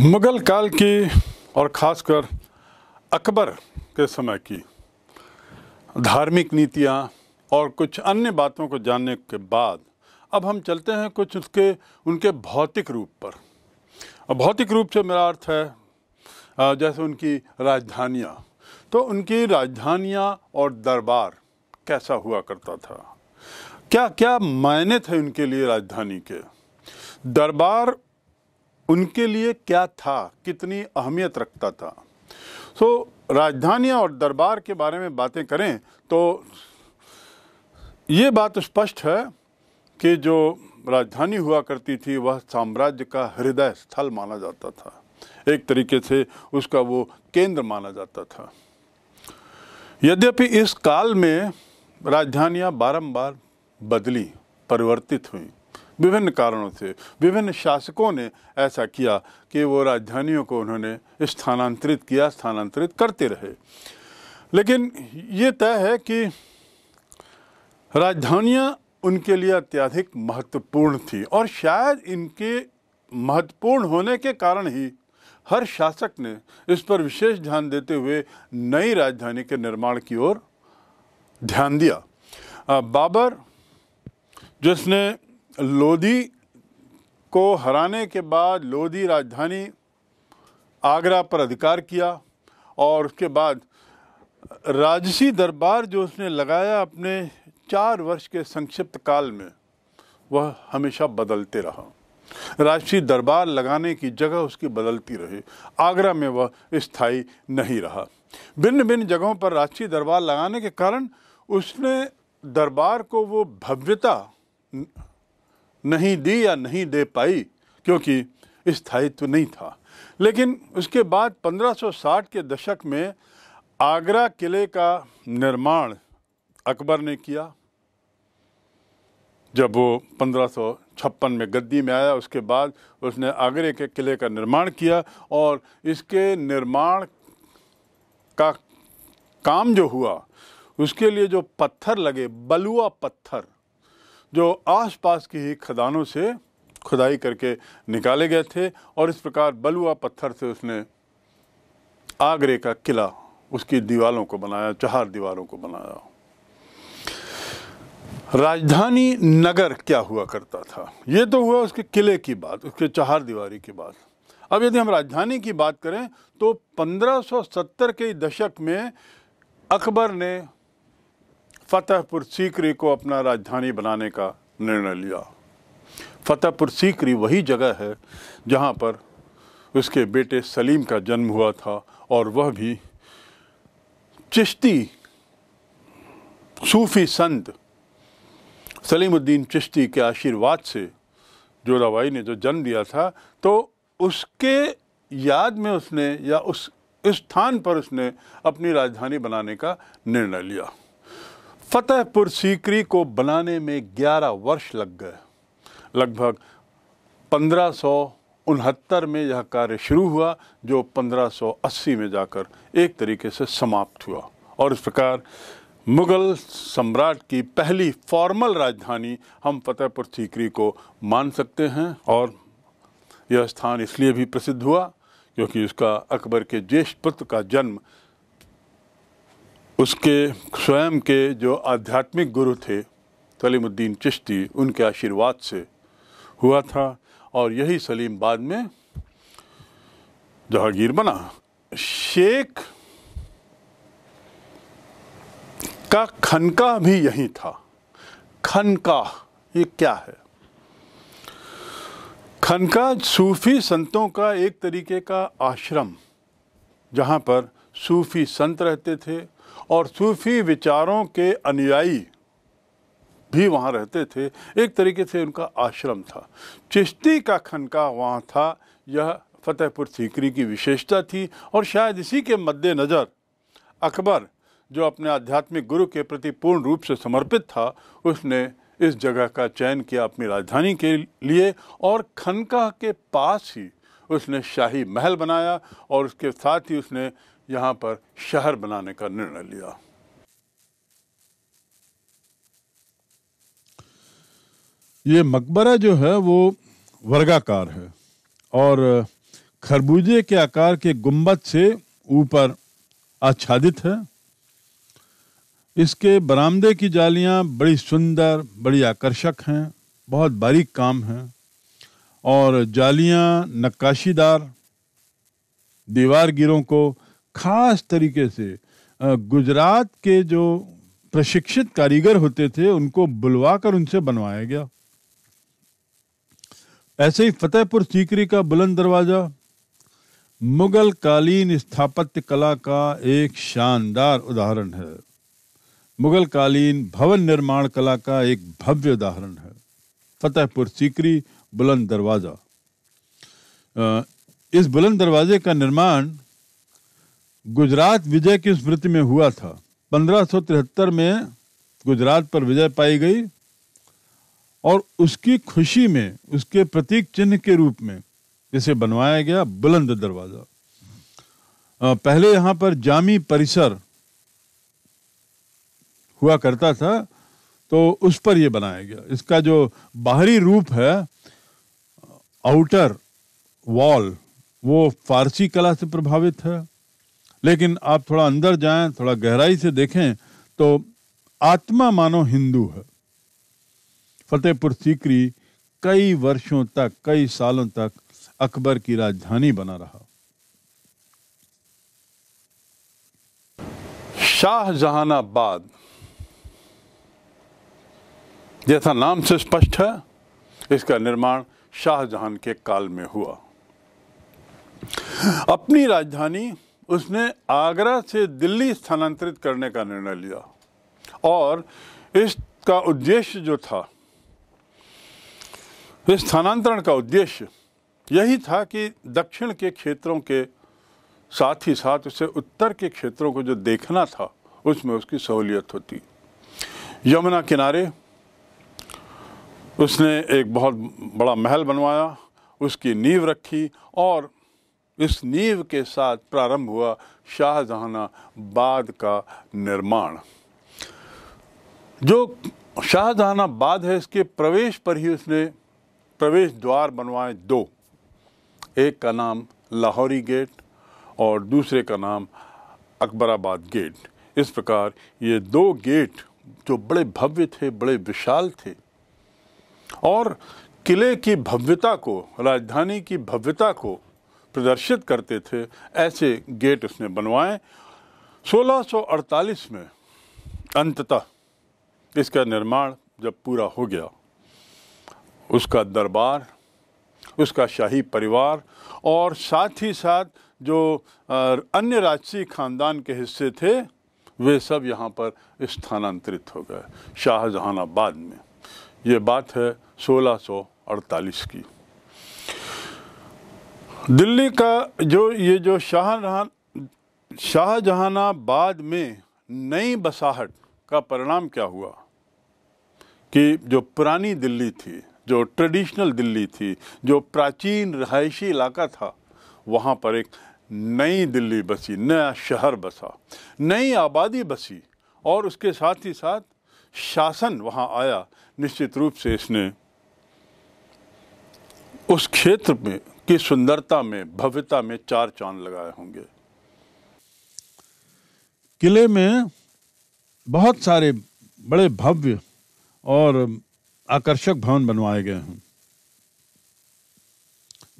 मुग़ल काल की और ख़ासकर अकबर के समय की धार्मिक नीतियाँ और कुछ अन्य बातों को जानने के बाद अब हम चलते हैं कुछ उसके उनके भौतिक रूप पर भौतिक रूप से मेरा अर्थ है जैसे उनकी राजधानियाँ तो उनकी राजधानियाँ और दरबार कैसा हुआ करता था क्या क्या मायने थे उनके लिए राजधानी के दरबार उनके लिए क्या था कितनी अहमियत रखता था सो so, और दरबार के बारे में बातें करें तो ये बात स्पष्ट है कि जो राजधानी हुआ करती थी वह साम्राज्य का हृदय स्थल माना जाता था एक तरीके से उसका वो केंद्र माना जाता था यद्यपि इस काल में राजधानियां बारंबार बदली परिवर्तित हुई विभिन्न कारणों से विभिन्न शासकों ने ऐसा किया कि वो राजधानियों को उन्होंने स्थानांतरित किया स्थानांतरित करते रहे लेकिन ये तय है कि राजधानियाँ उनके लिए अत्याधिक महत्वपूर्ण थी और शायद इनके महत्वपूर्ण होने के कारण ही हर शासक ने इस पर विशेष ध्यान देते हुए नई राजधानी के निर्माण की ओर ध्यान दिया बाबर जिसने लोधी को हराने के बाद लोधी राजधानी आगरा पर अधिकार किया और उसके बाद राजसी दरबार जो उसने लगाया अपने चार वर्ष के संक्षिप्त काल में वह हमेशा बदलते रहा राजसी दरबार लगाने की जगह उसकी बदलती रही आगरा में वह स्थायी नहीं रहा भिन्न भिन्न जगहों पर राजसी दरबार लगाने के कारण उसने दरबार को वो भव्यता नहीं दी या नहीं दे पाई क्योंकि स्थायित्व नहीं था लेकिन उसके बाद 1560 के दशक में आगरा किले का निर्माण अकबर ने किया जब वो पंद्रह में गद्दी में आया उसके बाद उसने आगरे के किले का निर्माण किया और इसके निर्माण का काम जो हुआ उसके लिए जो पत्थर लगे बलुआ पत्थर जो आसपास की ही खदानों से खुदाई करके निकाले गए थे और इस प्रकार बलुआ पत्थर से उसने आगरे का किला उसकी दीवारों को बनाया चार दीवारों को बनाया राजधानी नगर क्या हुआ करता था ये तो हुआ उसके किले की बात उसके चार दीवारी की बात अब यदि हम राजधानी की बात करें तो 1570 के दशक में अकबर ने फतेहपुर सीकरी को अपना राजधानी बनाने का निर्णय लिया फतेहपुर सीकरी वही जगह है जहाँ पर उसके बेटे सलीम का जन्म हुआ था और वह भी चिश्ती सूफी संत सलीमुद्दीन चिश्ती के आशीर्वाद से जो रवाई ने जो जन्म दिया था तो उसके याद में उसने या उस स्थान पर उसने अपनी राजधानी बनाने का निर्णय लिया फतेहपुर सीकरी को बनाने में 11 वर्ष लग गए लगभग पंद्रह में यह कार्य शुरू हुआ जो 1580 में जाकर एक तरीके से समाप्त हुआ और इस प्रकार मुग़ल सम्राट की पहली फॉर्मल राजधानी हम फतेहपुर सीकरी को मान सकते हैं और यह स्थान इसलिए भी प्रसिद्ध हुआ क्योंकि उसका अकबर के ज्येष्ठ पुत्र का जन्म उसके स्वयं के जो आध्यात्मिक गुरु थे सलीमुद्दीन चिश्ती उनके आशीर्वाद से हुआ था और यही सलीम बाद में जहांगीर बना शेख का खनका भी यही था खनका ये क्या है खनका सूफी संतों का एक तरीके का आश्रम जहाँ पर सूफी संत रहते थे और सूफी विचारों के अनुयायी भी वहाँ रहते थे एक तरीके से उनका आश्रम था चिश्ती का खनका वहाँ था यह फतेहपुर सीकरी की विशेषता थी और शायद इसी के मद्देनज़र अकबर जो अपने आध्यात्मिक गुरु के प्रति पूर्ण रूप से समर्पित था उसने इस जगह का चयन किया अपनी राजधानी के लिए और खनका के पास ही उसने शाही महल बनाया और उसके साथ ही उसने यहाँ पर शहर बनाने का निर्णय लिया ये मकबरा जो है वो वर्गाकार है और खरबूजे के आकार के गुंबद से ऊपर आच्छादित है इसके बरामदे की जालियां बड़ी सुंदर बड़ी आकर्षक हैं बहुत बारीक काम है और जालियां नक्काशीदार दीवार गिरों को खास तरीके से गुजरात के जो प्रशिक्षित कारीगर होते थे उनको बुलवाकर उनसे बनवाया गया ऐसे ही फतेहपुर सीकरी का बुलंद दरवाज़ा मुगल कालीन स्थापत्य कला का एक शानदार उदाहरण है मुगल कालीन भवन निर्माण कला का एक भव्य उदाहरण है फतेहपुर सीकरी बुलंद दरवाज़ा इस बुलंद दरवाजे का निर्माण गुजरात विजय की स्मृति में हुआ था पंद्रह में गुजरात पर विजय पाई गई और उसकी खुशी में उसके प्रतीक चिन्ह के रूप में इसे बनवाया गया बुलंद दरवाज़ा पहले यहाँ पर जामी परिसर हुआ करता था तो उस पर यह बनाया गया इसका जो बाहरी रूप है आउटर वॉल वो फारसी कला से प्रभावित है लेकिन आप थोड़ा अंदर जाएं थोड़ा गहराई से देखें तो आत्मा मानो हिंदू है फतेहपुर सीकरी कई वर्षों तक कई सालों तक अकबर की राजधानी बना रहा शाहजहानाबाद जैसा नाम से स्पष्ट है इसका निर्माण शाहजहां के काल में हुआ अपनी राजधानी उसने आगरा से दिल्ली स्थानांतरित करने का निर्णय लिया और इसका उद्देश्य जो था इस स्थानांतरण का उद्देश्य यही था कि दक्षिण के क्षेत्रों के साथ ही साथ उसे उत्तर के क्षेत्रों को जो देखना था उसमें उसकी सहूलियत होती यमुना किनारे उसने एक बहुत बड़ा महल बनवाया उसकी नींव रखी और इस नींव के साथ प्रारंभ हुआ बाद का निर्माण जो बाद है इसके प्रवेश पर ही उसने प्रवेश द्वार बनवाए दो एक का नाम लाहौरी गेट और दूसरे का नाम अकबराबाद गेट इस प्रकार ये दो गेट जो बड़े भव्य थे बड़े विशाल थे और किले की भव्यता को राजधानी की भव्यता को प्रदर्शित करते थे ऐसे गेट उसने बनवाए 1648 में अंततः इसका निर्माण जब पूरा हो गया उसका दरबार उसका शाही परिवार और साथ ही साथ जो अन्य राजसी खानदान के हिस्से थे वे सब यहाँ पर स्थानांतरित हो गए शाहजहानाबाद में ये बात है 1648 की दिल्ली का जो ये जो शाहजहाँ शाहजहानाबाद में नई बसाहट का परिणाम क्या हुआ कि जो पुरानी दिल्ली थी जो ट्रेडिशनल दिल्ली थी जो प्राचीन रहायशी इलाका था वहाँ पर एक नई दिल्ली बसी नया शहर बसा नई आबादी बसी और उसके साथ ही साथ शासन वहाँ आया निश्चित रूप से इसने उस क्षेत्र में की सुंदरता में भव्यता में चार चांद लगाए होंगे किले में बहुत सारे बड़े भव्य और आकर्षक भवन बनवाए गए हैं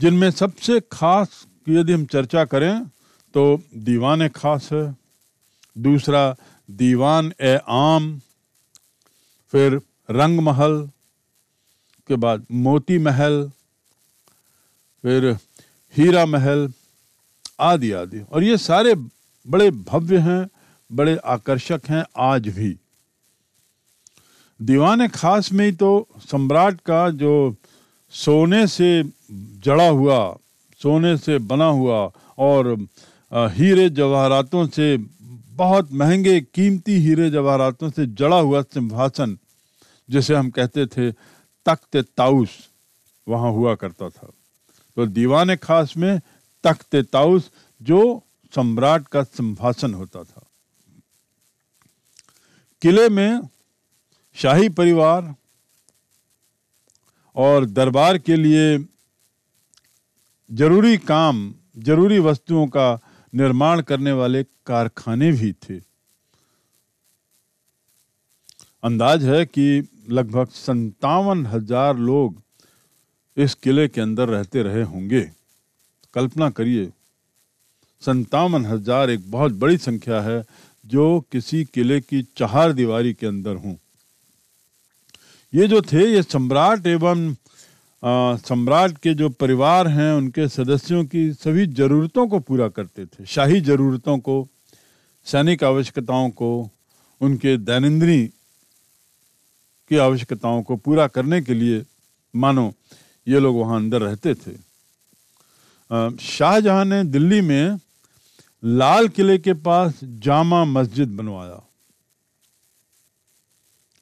जिनमें सबसे खास यदि हम चर्चा करें तो दीवान खास है दूसरा दीवान ए आम फिर रंग महल के बाद मोती महल फिर हीरा महल आदि आदि और ये सारे बड़े भव्य हैं बड़े आकर्षक हैं आज भी दीवान खास में ही तो सम्राट का जो सोने से जड़ा हुआ सोने से बना हुआ और हीरे जवाहरातों से बहुत महंगे कीमती हीरे जवाहरातों से जड़ा हुआ सिंहासन जिसे हम कहते थे तख्त ताउस वहाँ हुआ करता था तो दीवाने खास में तख्त ताउस जो सम्राट का संभाषण होता था किले में शाही परिवार और दरबार के लिए जरूरी काम जरूरी वस्तुओं का निर्माण करने वाले कारखाने भी थे अंदाज है कि लगभग संतावन हजार लोग इस किले के अंदर रहते रहे होंगे कल्पना करिए संतावन हजार एक बहुत बड़ी संख्या है जो किसी किले की चार दीवारी के अंदर हों ये जो थे ये सम्राट एवं सम्राट के जो परिवार हैं उनके सदस्यों की सभी ज़रूरतों को पूरा करते थे शाही ज़रूरतों को सैनिक आवश्यकताओं को उनके दैनंदिनी की आवश्यकताओं को पूरा करने के लिए मानो ये लोग वहाँ अंदर रहते थे शाहजहाँ ने दिल्ली में लाल किले के पास जामा मस्जिद बनवाया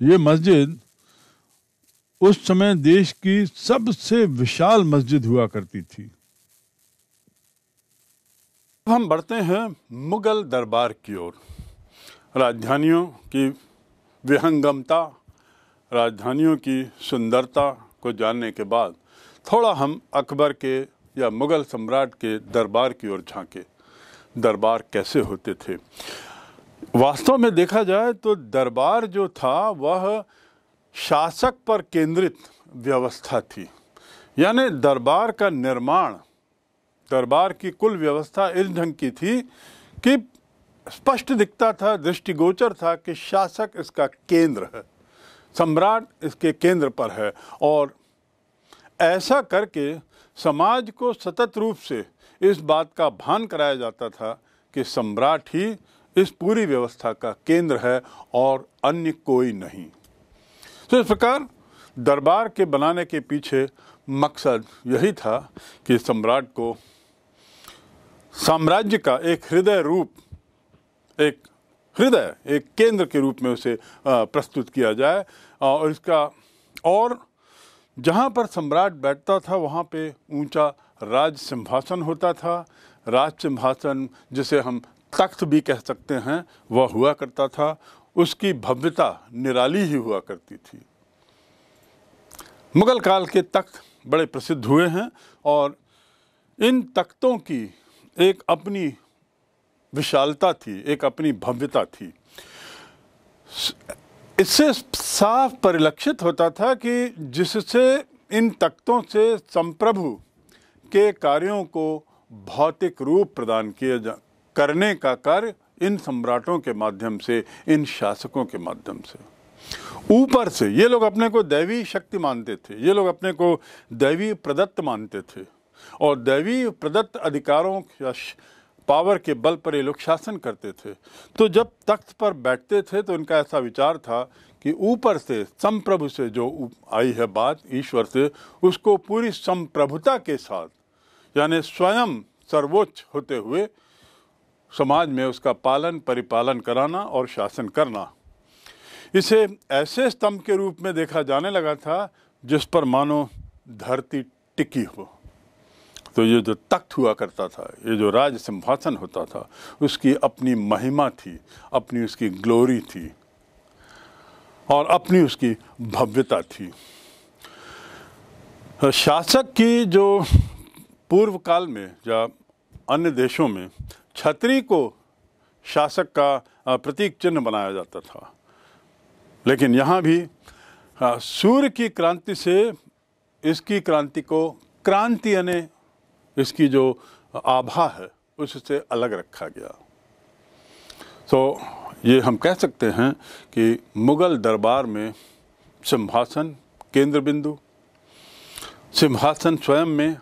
ये मस्जिद उस समय देश की सबसे विशाल मस्जिद हुआ करती थी हम बढ़ते हैं मुगल दरबार की ओर राजधानियों की विहंगमता राजधानियों की सुंदरता को जानने के बाद थोड़ा हम अकबर के या मुग़ल सम्राट के दरबार की ओर झांके दरबार कैसे होते थे वास्तव में देखा जाए तो दरबार जो था वह शासक पर केंद्रित व्यवस्था थी यानी दरबार का निर्माण दरबार की कुल व्यवस्था इस ढंग की थी कि स्पष्ट दिखता था दृष्टिगोचर था कि शासक इसका केंद्र है सम्राट इसके केंद्र पर है और ऐसा करके समाज को सतत रूप से इस बात का भान कराया जाता था कि सम्राट ही इस पूरी व्यवस्था का केंद्र है और अन्य कोई नहीं तो इस प्रकार दरबार के बनाने के पीछे मकसद यही था कि सम्राट को साम्राज्य का एक हृदय रूप एक हृदय एक केंद्र के रूप में उसे प्रस्तुत किया जाए और इसका और जहाँ पर सम्राट बैठता था वहाँ पे ऊंचा राज सिंहासन होता था राज सिंहासन जिसे हम तख्त भी कह सकते हैं वह हुआ करता था उसकी भव्यता निराली ही हुआ करती थी मुगल काल के तख्त बड़े प्रसिद्ध हुए हैं और इन तख्तों की एक अपनी विशालता थी एक अपनी भव्यता थी इससे साफ परिलक्षित होता था कि जिससे इन तख्तों से संप्रभु के कार्यों को भौतिक रूप प्रदान किए जा करने का कार्य इन सम्राटों के माध्यम से इन शासकों के माध्यम से ऊपर से ये लोग अपने को दैवी शक्ति मानते थे ये लोग अपने को दैवी प्रदत्त मानते थे और दैवी प्रदत्त अधिकारों या पावर के बल पर ये लोग शासन करते थे तो जब तख्त पर बैठते थे तो इनका ऐसा विचार था कि ऊपर से संप्रभु से जो आई है बात ईश्वर से उसको पूरी संप्रभुता के साथ यानी स्वयं सर्वोच्च होते हुए समाज में उसका पालन परिपालन कराना और शासन करना इसे ऐसे स्तंभ के रूप में देखा जाने लगा था जिस पर मानो धरती टिकी हो तो ये जो तख्त हुआ करता था ये जो राज सिंहासन होता था उसकी अपनी महिमा थी अपनी उसकी ग्लोरी थी और अपनी उसकी भव्यता थी शासक की जो पूर्व काल में या अन्य देशों में छतरी को शासक का प्रतीक चिन्ह बनाया जाता था लेकिन यहाँ भी सूर्य की क्रांति से इसकी क्रांति को क्रांति यानी इसकी जो आभा है उससे अलग रखा गया तो ये हम कह सकते हैं कि मुग़ल दरबार में सिंहासन केंद्र बिंदु सिंहासन स्वयं में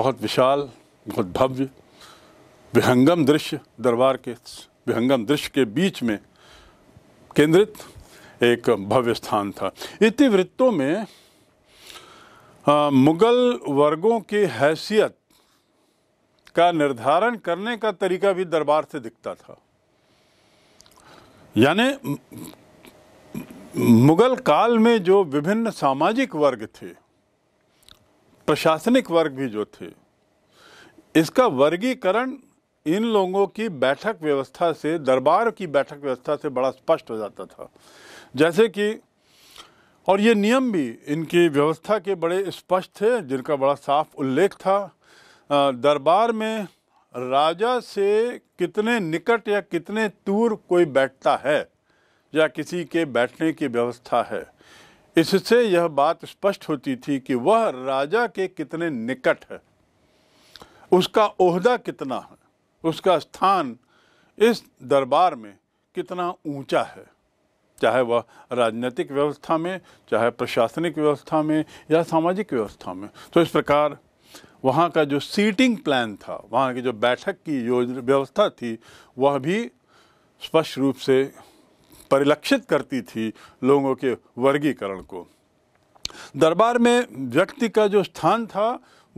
बहुत विशाल बहुत भव्य विहंगम दृश्य दरबार के विहंगम दृश्य के बीच में केंद्रित एक भव्य स्थान था इतिवृत्तों में हाँ, मुग़ल वर्गों की हैसियत का निर्धारण करने का तरीका भी दरबार से दिखता था यानी मुग़ल काल में जो विभिन्न सामाजिक वर्ग थे प्रशासनिक वर्ग भी जो थे इसका वर्गीकरण इन लोगों की बैठक व्यवस्था से दरबार की बैठक व्यवस्था से बड़ा स्पष्ट हो जाता था जैसे कि और ये नियम भी इनकी व्यवस्था के बड़े स्पष्ट थे जिनका बड़ा साफ उल्लेख था दरबार में राजा से कितने निकट या कितने दूर कोई बैठता है या किसी के बैठने की व्यवस्था है इससे यह बात स्पष्ट होती थी कि वह राजा के कितने निकट है उसका ओहदा कितना है उसका स्थान इस दरबार में कितना ऊंचा है चाहे वह राजनीतिक व्यवस्था में चाहे प्रशासनिक व्यवस्था में या सामाजिक व्यवस्था में तो इस प्रकार वहाँ का जो सीटिंग प्लान था वहाँ की जो बैठक की योजना व्यवस्था थी वह भी स्पष्ट रूप से परिलक्षित करती थी लोगों के वर्गीकरण को दरबार में व्यक्ति का जो स्थान था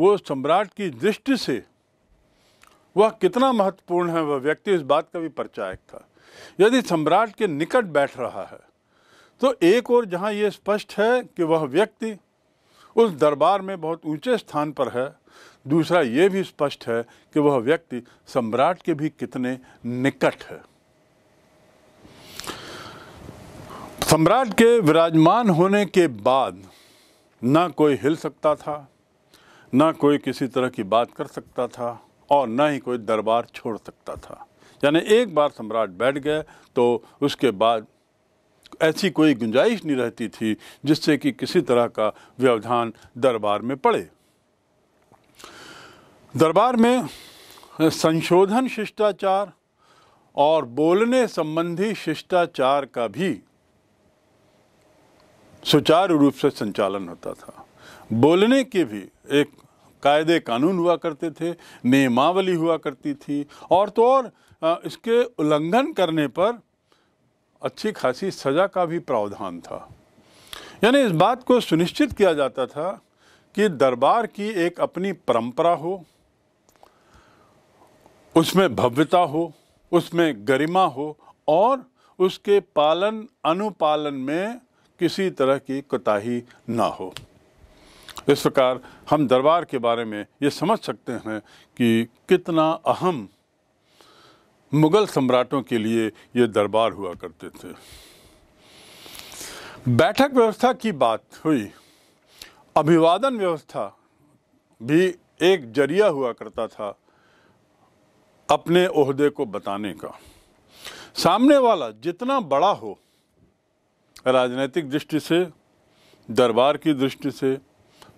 वो सम्राट की दृष्टि से वह कितना महत्वपूर्ण है वह व्यक्ति इस बात का भी परिचायक था यदि सम्राट के निकट बैठ रहा है तो एक और जहाँ ये स्पष्ट है कि वह व्यक्ति उस दरबार में बहुत ऊंचे स्थान पर है दूसरा ये भी स्पष्ट है कि वह व्यक्ति सम्राट के भी कितने निकट है सम्राट के विराजमान होने के बाद ना कोई हिल सकता था ना कोई किसी तरह की बात कर सकता था और ना ही कोई दरबार छोड़ सकता था यानी एक बार सम्राट बैठ गए तो उसके बाद ऐसी कोई गुंजाइश नहीं रहती थी जिससे कि किसी तरह का व्यवधान दरबार में पड़े दरबार में संशोधन शिष्टाचार और बोलने संबंधी शिष्टाचार का भी सुचारू रूप से संचालन होता था बोलने की भी एक कायदे कानून हुआ करते थे नियमावली हुआ करती थी और तो और इसके उल्लंघन करने पर अच्छी खासी सज़ा का भी प्रावधान था यानी इस बात को सुनिश्चित किया जाता था कि दरबार की एक अपनी परंपरा हो उसमें भव्यता हो उसमें गरिमा हो और उसके पालन अनुपालन में किसी तरह की कोताही ना हो इस प्रकार हम दरबार के बारे में ये समझ सकते हैं कि कितना अहम मुग़ल सम्राटों के लिए ये दरबार हुआ करते थे बैठक व्यवस्था की बात हुई अभिवादन व्यवस्था भी एक जरिया हुआ करता था अपने ओहदे को बताने का सामने वाला जितना बड़ा हो राजनीतिक दृष्टि से दरबार की दृष्टि से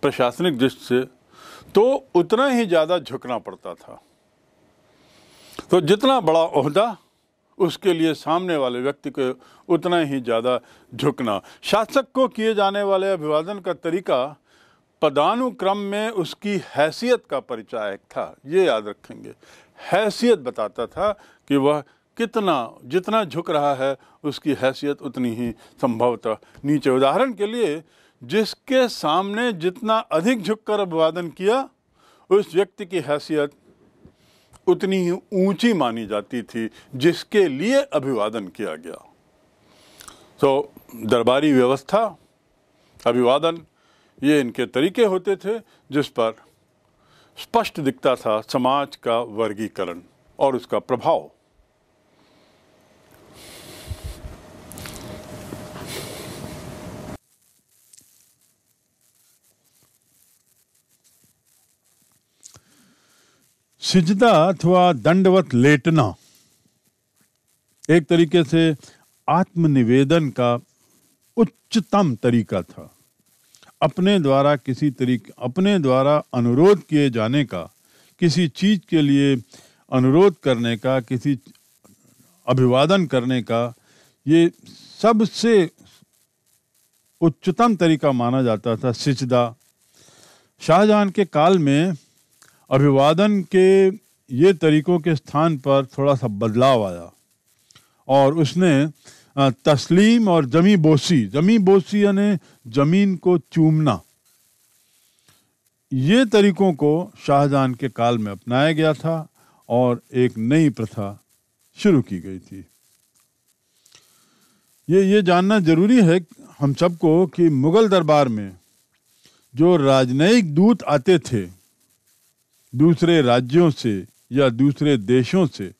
प्रशासनिक दृष्टि से तो उतना ही ज़्यादा झुकना पड़ता था तो जितना बड़ा अहदा उसके लिए सामने वाले व्यक्ति को उतना ही ज़्यादा झुकना शासक को किए जाने वाले अभिवादन का तरीका पदानुक्रम में उसकी हैसियत का परिचायक था ये याद रखेंगे हैसियत बताता था कि वह कितना जितना झुक रहा है उसकी हैसियत उतनी ही संभवतः नीचे उदाहरण के लिए जिसके सामने जितना अधिक झुककर अभिवादन किया उस व्यक्ति की हैसियत उतनी ही ऊंची मानी जाती थी जिसके लिए अभिवादन किया गया तो दरबारी व्यवस्था अभिवादन ये इनके तरीके होते थे जिस पर स्पष्ट दिखता था समाज का वर्गीकरण और उसका प्रभाव सिजदा अथवा दंडवत लेटना एक तरीके से आत्मनिवेदन का उच्चतम तरीका था अपने द्वारा किसी तरीके अपने द्वारा अनुरोध किए जाने का किसी चीज के लिए अनुरोध करने का किसी अभिवादन करने का ये सबसे उच्चतम तरीका माना जाता था सिजदा शाहजहां के काल में अभिवादन के ये तरीक़ों के स्थान पर थोड़ा सा बदलाव आया और उसने तस्लीम और जमी बोसी जमी बोसी यानी ज़मीन को चूमना ये तरीक़ों को शाहजहां के काल में अपनाया गया था और एक नई प्रथा शुरू की गई थी ये ये जानना ज़रूरी है हम सबको कि मुग़ल दरबार में जो राजनयिक दूत आते थे दूसरे राज्यों से या दूसरे देशों से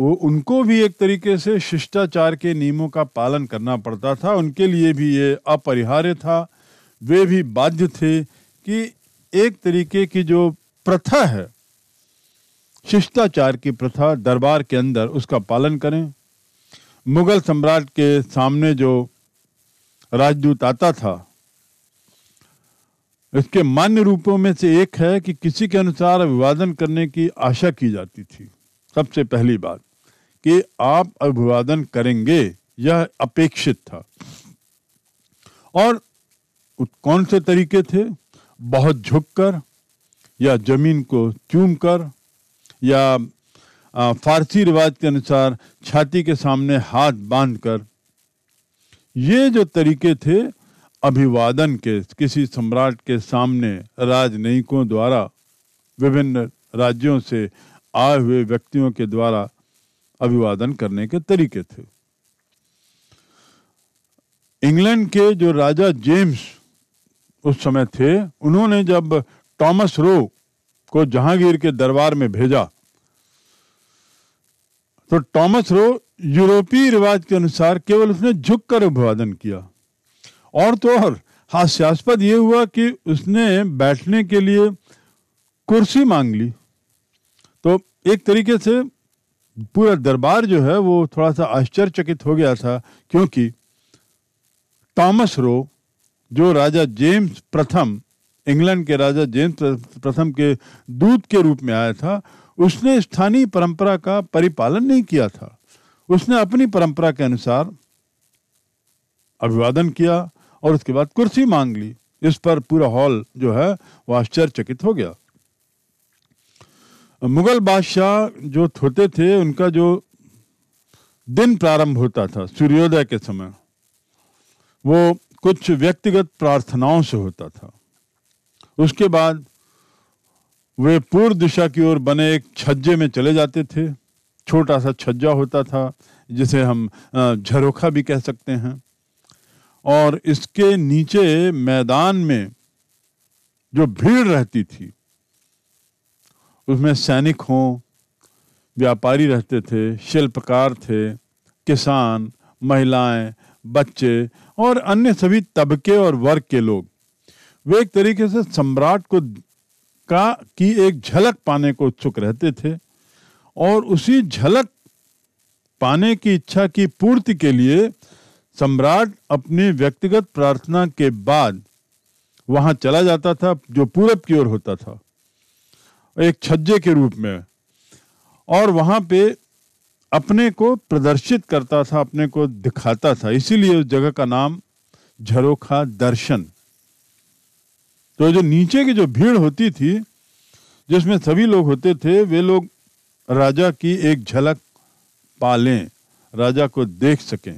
वो उनको भी एक तरीके से शिष्टाचार के नियमों का पालन करना पड़ता था उनके लिए भी ये अपरिहार्य था वे भी बाध्य थे कि एक तरीके की जो प्रथा है शिष्टाचार की प्रथा दरबार के अंदर उसका पालन करें मुगल सम्राट के सामने जो राजदूत आता था इसके मान्य रूपों में से एक है कि किसी के अनुसार अभिवादन करने की आशा की जाती थी सबसे पहली बात कि आप अभिवादन करेंगे यह अपेक्षित था और कौन से तरीके थे बहुत झुककर या जमीन को चूम कर या फारसी रिवाज के अनुसार छाती के सामने हाथ बांधकर ये जो तरीके थे अभिवादन के किसी सम्राट के सामने राजनयिकों द्वारा विभिन्न राज्यों से आए हुए व्यक्तियों के द्वारा अभिवादन करने के तरीके थे इंग्लैंड के जो राजा जेम्स उस समय थे उन्होंने जब टॉमस रो को जहांगीर के दरबार में भेजा तो टॉमस रो यूरोपीय रिवाज के अनुसार केवल उसने झुककर अभिवादन किया और तो और हास्यास्पद ये हुआ कि उसने बैठने के लिए कुर्सी मांग ली तो एक तरीके से पूरा दरबार जो है वो थोड़ा सा आश्चर्यचकित हो गया था क्योंकि टॉमस रो जो राजा जेम्स प्रथम इंग्लैंड के राजा जेम्स प्रथम के दूत के रूप में आया था उसने स्थानीय परंपरा का परिपालन नहीं किया था उसने अपनी परंपरा के अनुसार अभिवादन किया और उसके बाद कुर्सी मांग ली इस पर पूरा हॉल जो है वह आश्चर्यचकित हो गया मुगल बादशाह जो होते थे उनका जो दिन प्रारंभ होता था सूर्योदय के समय वो कुछ व्यक्तिगत प्रार्थनाओं से होता था उसके बाद वे पूर्व दिशा की ओर बने एक छज्जे में चले जाते थे छोटा सा छज्जा होता था जिसे हम झरोखा भी कह सकते हैं और इसके नीचे मैदान में जो भीड़ रहती थी उसमें सैनिक हों व्यापारी रहते थे शिल्पकार थे किसान महिलाएं, बच्चे और अन्य सभी तबके और वर्ग के लोग वे एक तरीके से सम्राट को का की एक झलक पाने को उत्सुक रहते थे और उसी झलक पाने की इच्छा की पूर्ति के लिए सम्राट अपने व्यक्तिगत प्रार्थना के बाद वहां चला जाता था जो पूरब की ओर होता था एक छज्जे के रूप में और वहां पे अपने को प्रदर्शित करता था अपने को दिखाता था इसीलिए उस जगह का नाम झरोखा दर्शन तो जो नीचे की जो भीड़ होती थी जिसमें सभी लोग होते थे वे लोग राजा की एक झलक पालें राजा को देख सकें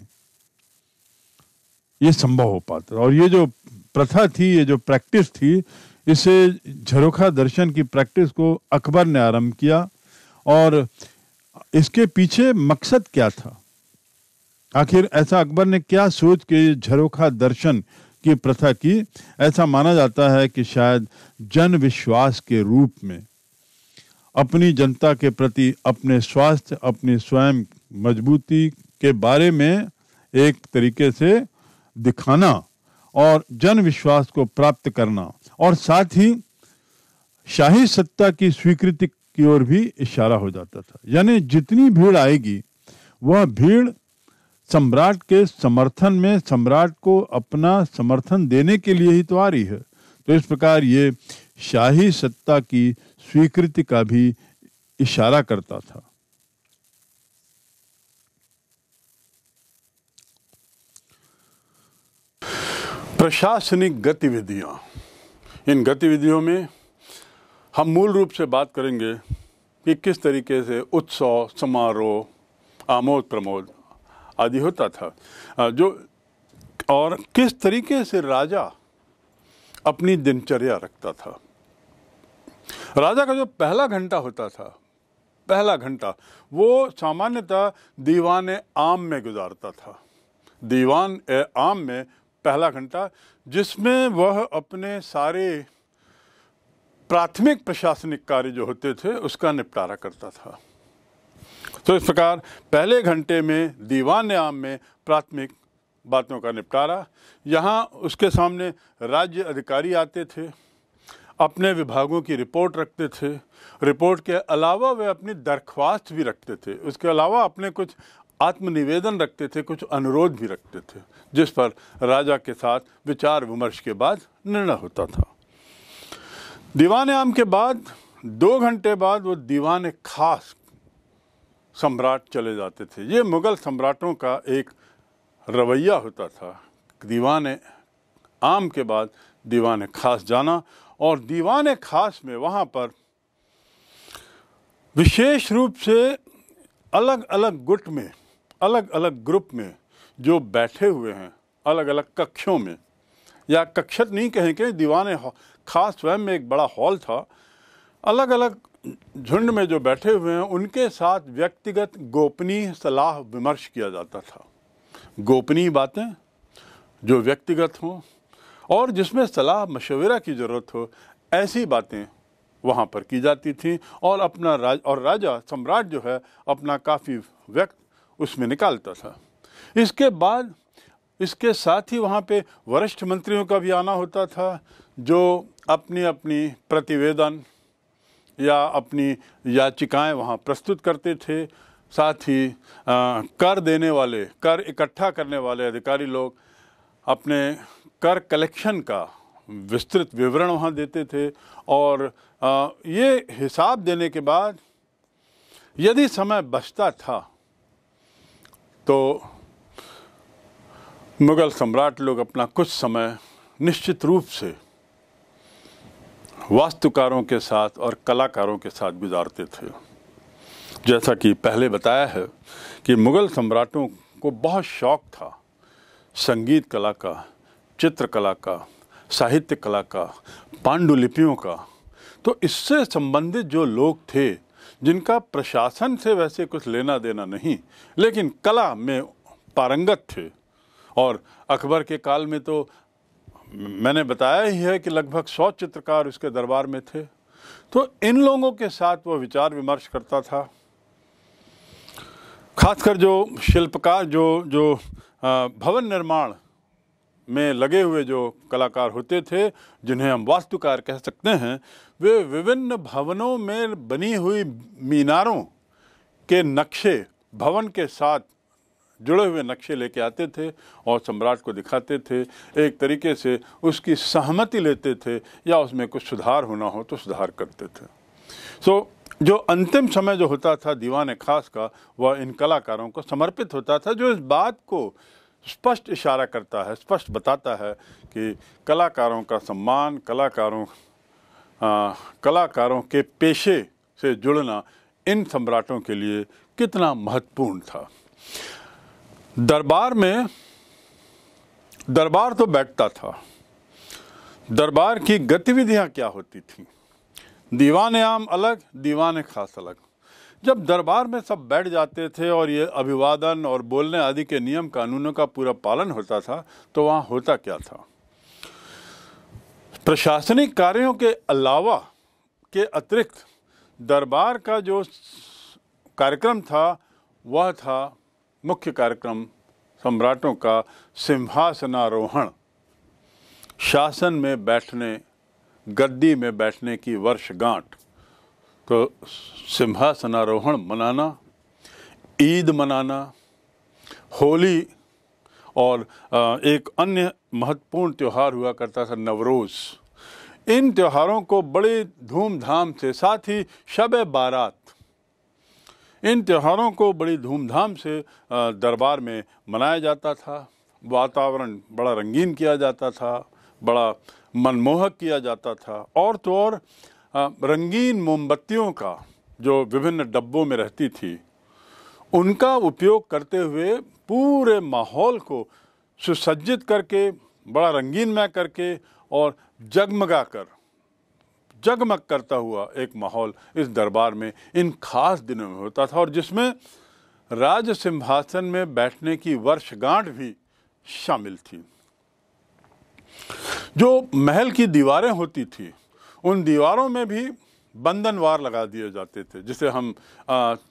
ये संभव हो पाता और ये जो प्रथा थी ये जो प्रैक्टिस थी इसे झरोखा दर्शन की प्रैक्टिस को अकबर ने आरंभ किया और इसके पीछे मकसद क्या था आखिर ऐसा अकबर ने क्या सोच के झरोखा दर्शन की प्रथा की ऐसा माना जाता है कि शायद जन विश्वास के रूप में अपनी जनता के प्रति अपने स्वास्थ्य अपनी स्वयं मजबूती के बारे में एक तरीके से दिखाना और जन विश्वास को प्राप्त करना और साथ ही शाही सत्ता की स्वीकृति की ओर भी इशारा हो जाता था यानी जितनी भीड़ आएगी वह भीड़ सम्राट के समर्थन में सम्राट को अपना समर्थन देने के लिए ही तो आ रही है तो इस प्रकार ये शाही सत्ता की स्वीकृति का भी इशारा करता था प्रशासनिक गतिविधियाँ इन गतिविधियों में हम मूल रूप से बात करेंगे कि किस तरीके से उत्सव समारोह आमोद प्रमोद आदि होता था जो और किस तरीके से राजा अपनी दिनचर्या रखता था राजा का जो पहला घंटा होता था पहला घंटा वो सामान्यतः दीवान आम में गुजारता था दीवान ए आम में पहला घंटा जिसमें वह अपने सारे प्राथमिक प्रशासनिक कार्य जो होते थे उसका निपटारा करता था तो इस प्रकार पहले घंटे में दीवान आम में प्राथमिक बातों का निपटारा यहाँ उसके सामने राज्य अधिकारी आते थे अपने विभागों की रिपोर्ट रखते थे रिपोर्ट के अलावा वे अपनी दरख्वास्त भी रखते थे उसके अलावा अपने कुछ आत्मनिवेदन रखते थे कुछ अनुरोध भी रखते थे जिस पर राजा के साथ विचार विमर्श के बाद निर्णय होता था दीवान आम के बाद दो घंटे बाद वो दीवान खास सम्राट चले जाते थे ये मुग़ल सम्राटों का एक रवैया होता था दीवान आम के बाद दीवान खास जाना और दीवान खास में वहाँ पर विशेष रूप से अलग अलग गुट में अलग अलग ग्रुप में जो बैठे हुए हैं अलग अलग कक्षों में या कक्षत नहीं कहें कि दीवान खास स्वयं में एक बड़ा हॉल था अलग अलग झुंड में जो बैठे हुए हैं उनके साथ व्यक्तिगत गोपनीय सलाह विमर्श किया जाता था गोपनीय बातें जो व्यक्तिगत हों और जिसमें सलाह मशवरा की ज़रूरत हो ऐसी बातें वहाँ पर की जाती थी और अपना राज और राजा सम्राट जो है अपना काफ़ी व्यक्त उसमें निकालता था इसके बाद इसके साथ ही वहाँ पे वरिष्ठ मंत्रियों का भी आना होता था जो अपनी अपनी प्रतिवेदन या अपनी याचिकाएं वहाँ प्रस्तुत करते थे साथ ही आ, कर देने वाले कर इकट्ठा करने वाले अधिकारी लोग अपने कर कलेक्शन का विस्तृत विवरण वहाँ देते थे और आ, ये हिसाब देने के बाद यदि समय बचता था तो मुग़ल सम्राट लोग अपना कुछ समय निश्चित रूप से वास्तुकारों के साथ और कलाकारों के साथ गुजारते थे जैसा कि पहले बताया है कि मुग़ल सम्राटों को बहुत शौक़ था संगीत कला का चित्रकला का साहित्य कला का पांडुलिपियों का तो इससे संबंधित जो लोग थे जिनका प्रशासन से वैसे कुछ लेना देना नहीं लेकिन कला में पारंगत थे और अकबर के काल में तो मैंने बताया ही है कि लगभग सौ चित्रकार उसके दरबार में थे तो इन लोगों के साथ वो विचार विमर्श करता था खासकर जो शिल्पकार जो जो भवन निर्माण में लगे हुए जो कलाकार होते थे जिन्हें हम वास्तुकार कह सकते हैं वे विभिन्न भवनों में बनी हुई मीनारों के नक्शे भवन के साथ जुड़े हुए नक्शे लेके आते थे और सम्राट को दिखाते थे एक तरीके से उसकी सहमति लेते थे या उसमें कुछ सुधार होना हो तो सुधार करते थे सो so, जो अंतिम समय जो होता था दीवान खास का वह इन कलाकारों को समर्पित होता था जो इस बात को स्पष्ट इशारा करता है स्पष्ट बताता है कि कलाकारों का सम्मान कलाकारों आ, कलाकारों के पेशे से जुड़ना इन सम्राटों के लिए कितना महत्वपूर्ण था दरबार में दरबार तो बैठता था दरबार की गतिविधियां क्या होती थी दीवान आम अलग दीवान खास अलग जब दरबार में सब बैठ जाते थे और ये अभिवादन और बोलने आदि के नियम कानूनों का पूरा पालन होता था तो वहाँ होता क्या था प्रशासनिक कार्यों के अलावा के अतिरिक्त दरबार का जो कार्यक्रम था वह था मुख्य कार्यक्रम सम्राटों का सिंहासनारोहण शासन में बैठने गद्दी में बैठने की वर्षगांठ को सिंहासनारोहण मनाना ईद मनाना होली और एक अन्य महत्वपूर्ण त्यौहार हुआ करता था नवरोज़ इन त्योहारों को बड़े धूमधाम से साथ ही शब बारात इन त्योहारों को बड़ी धूमधाम से दरबार में मनाया जाता था वातावरण बड़ा रंगीन किया जाता था बड़ा मनमोहक किया जाता था और तो और रंगीन मोमबत्तियों का जो विभिन्न डब्बों में रहती थी उनका उपयोग करते हुए पूरे माहौल को सुसज्जित करके बड़ा रंगीनमय करके और जगमगा कर जगमग करता हुआ एक माहौल इस दरबार में इन खास दिनों में होता था और जिसमें राज सिंहासन में बैठने की वर्षगांठ भी शामिल थी जो महल की दीवारें होती थी उन दीवारों में भी बंधनवार लगा दिए जाते थे जिसे हम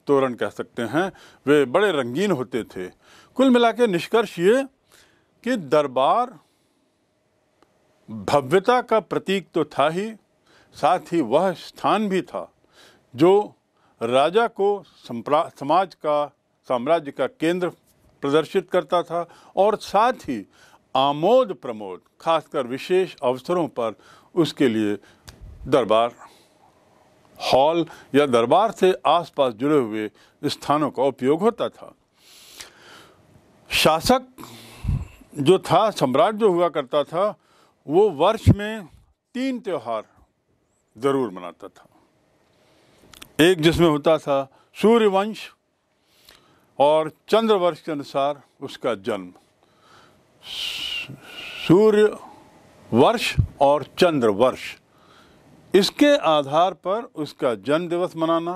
तोरण कह सकते हैं वे बड़े रंगीन होते थे कुल मिला के निष्कर्ष ये कि दरबार भव्यता का प्रतीक तो था ही साथ ही वह स्थान भी था जो राजा को समाज का साम्राज्य का केंद्र प्रदर्शित करता था और साथ ही आमोद प्रमोद खासकर विशेष अवसरों पर उसके लिए दरबार हॉल या दरबार से आसपास जुड़े हुए स्थानों का उपयोग होता था शासक जो था सम्राट जो हुआ करता था वो वर्ष में तीन त्यौहार ज़रूर मनाता था एक जिसमें होता था सूर्यवंश और चंद्रवर्ष के अनुसार उसका जन्म सूर्य वर्ष और चंद्र वर्ष इसके आधार पर उसका जन्म दिवस मनाना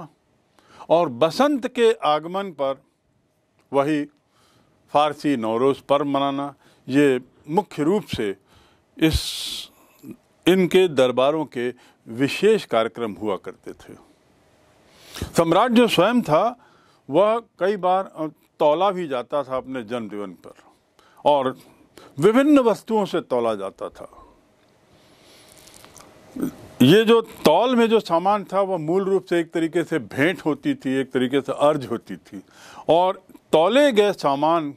और बसंत के आगमन पर वही फारसी नौरोज़ पर्व मनाना ये मुख्य रूप से इस इनके दरबारों के विशेष कार्यक्रम हुआ करते थे सम्राट जो स्वयं था वह कई बार तोला भी जाता था अपने जन्मदिवन पर और विभिन्न वस्तुओं से तोला जाता था ये जो तौल में जो सामान था वह मूल रूप से एक तरीके से भेंट होती थी एक तरीके से अर्ज होती थी और तौले गए सामान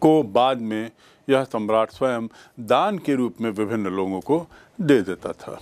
को बाद में यह सम्राट स्वयं दान के रूप में विभिन्न लोगों को दे देता था